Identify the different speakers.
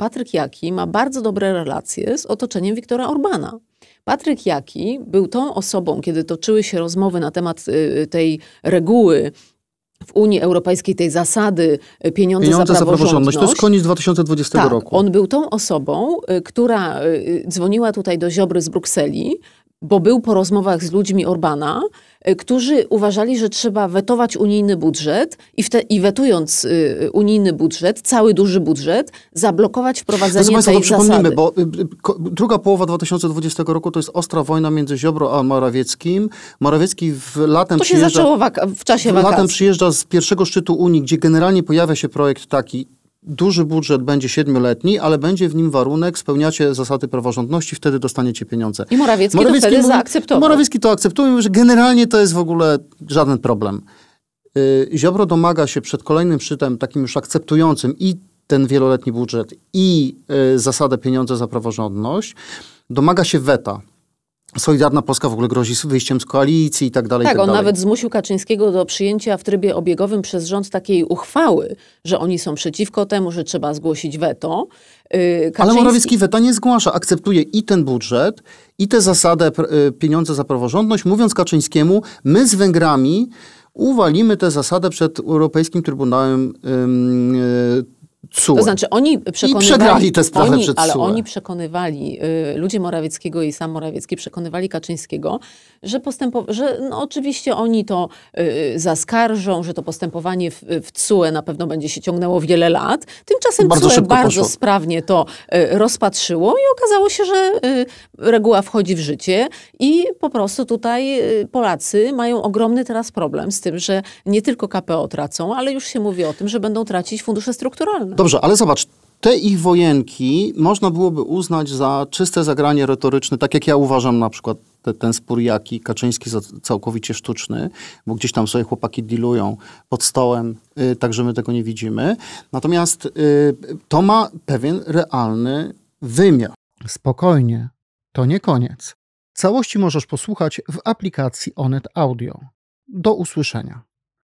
Speaker 1: Patryk Jaki ma bardzo dobre relacje z otoczeniem Wiktora Orbana. Patryk Jaki był tą osobą, kiedy toczyły się rozmowy na temat y, y, tej reguły w Unii Europejskiej tej zasady y, pieniądze, pieniądze za, praworządność. za praworządność. To jest
Speaker 2: koniec 2020 tak, roku.
Speaker 1: On był tą osobą, która dzwoniła tutaj do Ziobry z Brukseli, bo był po rozmowach z ludźmi Orbana, e, którzy uważali, że trzeba wetować unijny budżet i, te, i wetując y, y, unijny budżet, cały duży budżet, zablokować wprowadzenie Proszę Państwa, tej to zasady.
Speaker 2: bo y, y, druga połowa 2020 roku to jest ostra wojna między Ziobro a Morawieckim. Morawiecki w latem to się przyjeżdża, w czasie Latem przyjeżdża z pierwszego szczytu Unii, gdzie generalnie pojawia się projekt taki, duży budżet będzie siedmioletni, ale będzie w nim warunek, spełniacie zasady praworządności, wtedy dostaniecie pieniądze. I Morawiecki, Morawiecki to wtedy mówi, zaakceptował. Morawiecki to akceptuje, że generalnie to jest w ogóle żaden problem. Yy, Ziobro domaga się przed kolejnym szczytem, takim już akceptującym i ten wieloletni budżet, i yy, zasadę pieniądze za praworządność, domaga się weta. Solidarna Polska w ogóle grozi wyjściem z koalicji i tak dalej. Tak, tak on dalej. nawet
Speaker 1: zmusił Kaczyńskiego do przyjęcia w trybie obiegowym przez rząd takiej uchwały, że oni są przeciwko temu, że trzeba zgłosić weto. Y, Kaczyński... Ale Morawiecki
Speaker 2: weta nie zgłasza, akceptuje i ten budżet, i tę zasadę y, pieniądze za praworządność, mówiąc Kaczyńskiemu, my z Węgrami uwalimy tę zasadę przed Europejskim Trybunałem. Yy, Cue. To znaczy oni przekonywali... I przegrali tę sprawę oni, przed CUE. Ale oni
Speaker 1: przekonywali, y, ludzie Morawieckiego i sam Morawiecki przekonywali Kaczyńskiego, że, postępo, że no, oczywiście oni to y, zaskarżą, że to postępowanie w, w CUE na pewno będzie się ciągnęło wiele lat. Tymczasem bardzo CUE bardzo poszło. sprawnie to y, rozpatrzyło i okazało się, że y, reguła wchodzi w życie i po prostu tutaj y, Polacy mają ogromny teraz problem z tym, że nie tylko KPO tracą, ale już się mówi o tym, że będą tracić fundusze strukturalne. Dobrze,
Speaker 2: ale zobacz, te ich wojenki można byłoby uznać za czyste zagranie retoryczne, tak jak ja uważam na przykład te, ten spór Jaki Kaczyński za całkowicie sztuczny, bo gdzieś tam sobie chłopaki dealują pod stołem, yy, tak że my tego nie widzimy. Natomiast y, to ma pewien realny wymiar. Spokojnie, to nie koniec. Całości możesz posłuchać w aplikacji Onet Audio. Do usłyszenia.